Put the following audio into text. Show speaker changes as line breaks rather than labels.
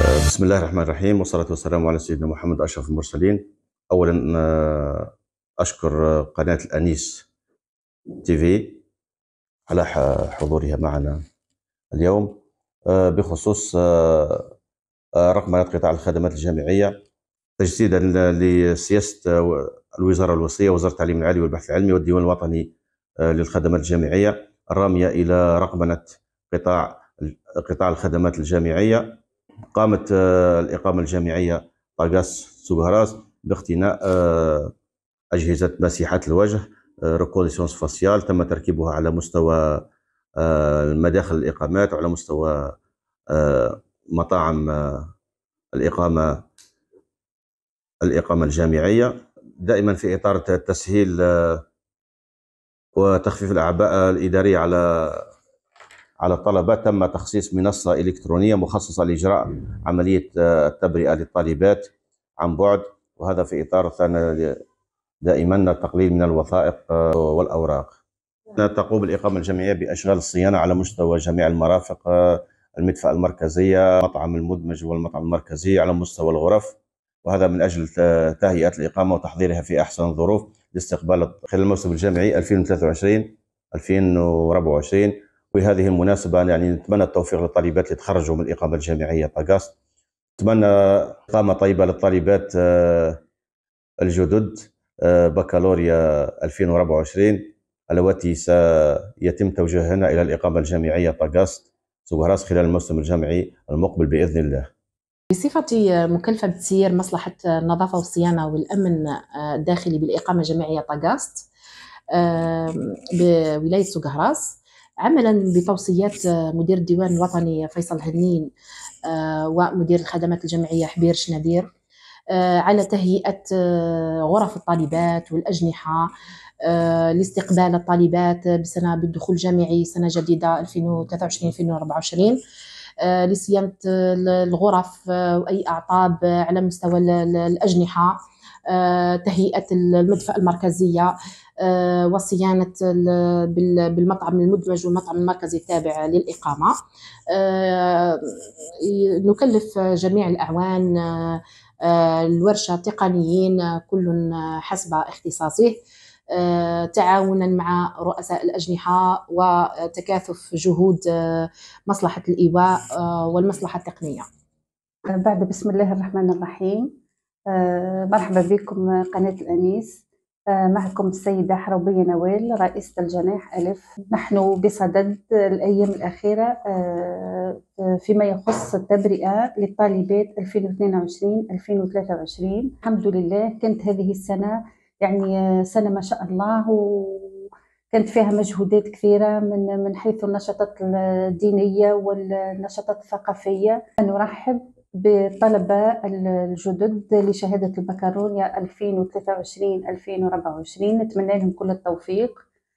بسم الله الرحمن الرحيم والصلاة والسلام على سيدنا محمد أشرف المرسلين أولا آه، أشكر آه، قناة الأنيس تي في على حضورها معنا اليوم آه، بخصوص رقمنة قطاع الخدمات الجامعية تجسيدا لسياسة الوزارة الوصية وزارة التعليم العالي والبحث العلمي والديوان الوطني للخدمات الجامعية الرامية إلى رقمنة قطاع قطاع الخدمات الجامعية قامت آه، الإقامة الجامعية طاقاس سوبهراس باقتناء آه، أجهزة مسيحه الوجه آه، ريكوليسيونس فاسيال تم تركيبها على مستوى مداخل الإقامات وعلى مستوى مطاعم الإقامة الإقامة الجامعية دائما في إطار التسهيل وتخفيف الأعباء الإدارية على على الطلبة تم تخصيص منصة إلكترونية مخصصة لإجراء عملية التبرئة آه، للطالبات عن بعد وهذا في إطار دائما التقليل من الوثائق آه، والأوراق نعم. تقوم الإقامة الجامعية بأشغال الصيانة على مستوى جميع المرافق آه، المدفأة المركزية المطعم المدمج والمطعم المركزي على مستوى الغرف وهذا من أجل تهيئة الإقامة وتحضيرها في أحسن الظروف لاستقبال خلال الموسم الجامعي 2023 2024 بهذه المناسبه يعني نتمنى التوفيق للطالبات اللي تخرجوا من الاقامه الجامعيه طاقاس نتمنى اقامه طيبه للطالبات آه، الجدد آه، بكالوريا 2024 اللواتي سيتم توجيههن الى الاقامه الجامعيه طاقاس سوهراس خلال الموسم الجامعي المقبل باذن الله.
بصفتي آه، مكلفه بتسيير مصلحه النظافه والصيانه والامن الداخلي بالاقامه الجامعيه طاقاست بولايه سوقهراس عملا بتوصيات آه، مدير الديوان الوطني فيصل هنين آه، ومدير الخدمات الجمعيه حبير شنابير آه، على تهيئه غرف الطالبات والاجنحه لاستقبال الطالبات بسنه بالدخول الجامعي سنه جديده 2023 2024 لصيانه الغرف واي اعطاب على مستوى الاجنحه تهيئه المدفأة المركزيه آه، وصيانة بالمطعم المدمج والمطعم المركزي التابع للإقامة آه، نكلف جميع الأعوان آه، الورشة تقنيين كل حسب اختصاصه تعاونا مع رؤساء الأجنحة وتكاثف جهود
مصلحة الإيواء والمصلحة التقنية بعد بسم الله الرحمن الرحيم مرحبا بكم قناة الأنيس آه، معكم السيدة حربية نوال رئيسة الجناح ألف نحن بصدد الأيام الأخيرة آه، آه، فيما يخص التبرئة للطالبات 2022-2023 الحمد لله كانت هذه السنة يعني سنة ما شاء الله وكانت فيها مجهودات كثيرة من من حيث النشاطات الدينية والنشاطات الثقافية نرحب بطلبة الجدد لشهادة البكالوريا 2023-2024 نتمنى لهم كل التوفيق